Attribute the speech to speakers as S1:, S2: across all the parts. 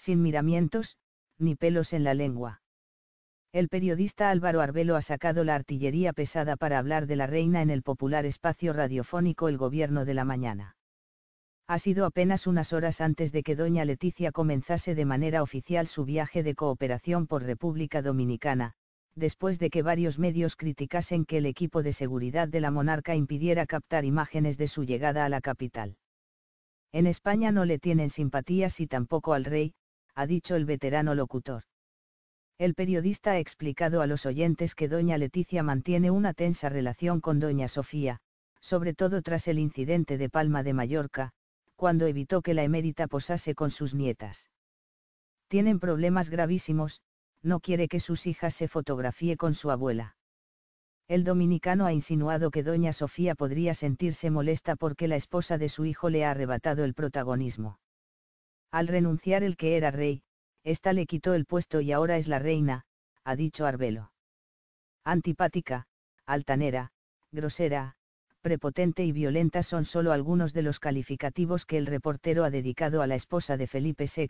S1: sin miramientos, ni pelos en la lengua. El periodista Álvaro Arbelo ha sacado la artillería pesada para hablar de la reina en el popular espacio radiofónico El Gobierno de la Mañana. Ha sido apenas unas horas antes de que doña Leticia comenzase de manera oficial su viaje de cooperación por República Dominicana, después de que varios medios criticasen que el equipo de seguridad de la monarca impidiera captar imágenes de su llegada a la capital. En España no le tienen simpatías y tampoco al rey, ha dicho el veterano locutor. El periodista ha explicado a los oyentes que doña Leticia mantiene una tensa relación con doña Sofía, sobre todo tras el incidente de Palma de Mallorca, cuando evitó que la emérita posase con sus nietas. Tienen problemas gravísimos, no quiere que sus hijas se fotografíe con su abuela. El dominicano ha insinuado que doña Sofía podría sentirse molesta porque la esposa de su hijo le ha arrebatado el protagonismo. Al renunciar el que era rey, ésta le quitó el puesto y ahora es la reina, ha dicho Arbelo. Antipática, altanera, grosera, prepotente y violenta son solo algunos de los calificativos que el reportero ha dedicado a la esposa de Felipe VI,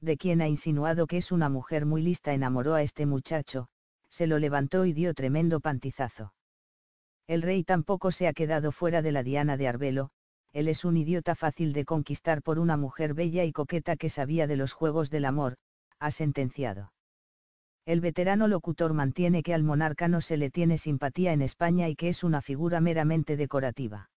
S1: de quien ha insinuado que es una mujer muy lista enamoró a este muchacho, se lo levantó y dio tremendo pantizazo. El rey tampoco se ha quedado fuera de la diana de Arbelo, él es un idiota fácil de conquistar por una mujer bella y coqueta que sabía de los juegos del amor, ha sentenciado. El veterano locutor mantiene que al monarca no se le tiene simpatía en España y que es una figura meramente decorativa.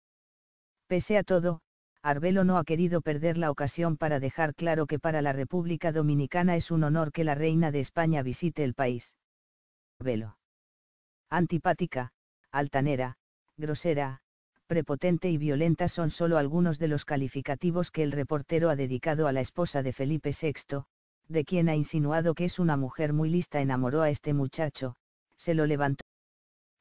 S1: Pese a todo, Arbelo no ha querido perder la ocasión para dejar claro que para la República Dominicana es un honor que la reina de España visite el país. Arbelo. Antipática, altanera, grosera, prepotente y violenta son solo algunos de los calificativos que el reportero ha dedicado a la esposa de Felipe VI, de quien ha insinuado que es una mujer muy lista enamoró a este muchacho, se lo levantó.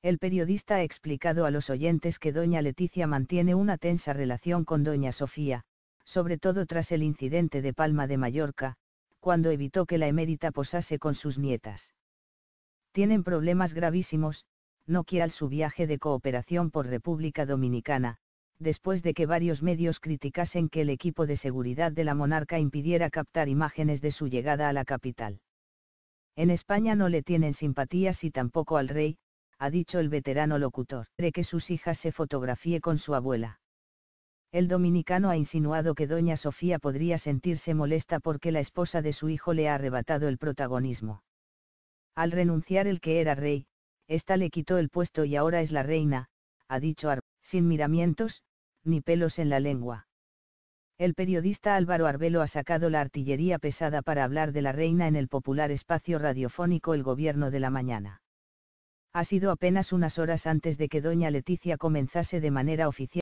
S1: El periodista ha explicado a los oyentes que doña Leticia mantiene una tensa relación con doña Sofía, sobre todo tras el incidente de Palma de Mallorca, cuando evitó que la emérita posase con sus nietas. Tienen problemas gravísimos, Nokia al su viaje de cooperación por República Dominicana, después de que varios medios criticasen que el equipo de seguridad de la monarca impidiera captar imágenes de su llegada a la capital. En España no le tienen simpatías y tampoco al rey, ha dicho el veterano locutor, de que sus hijas se fotografíe con su abuela. El dominicano ha insinuado que doña Sofía podría sentirse molesta porque la esposa de su hijo le ha arrebatado el protagonismo. Al renunciar el que era rey, esta le quitó el puesto y ahora es la reina, ha dicho Ar, sin miramientos, ni pelos en la lengua. El periodista Álvaro Arbelo ha sacado la artillería pesada para hablar de la reina en el popular espacio radiofónico El Gobierno de la Mañana. Ha sido apenas unas horas antes de que doña Leticia comenzase de manera oficial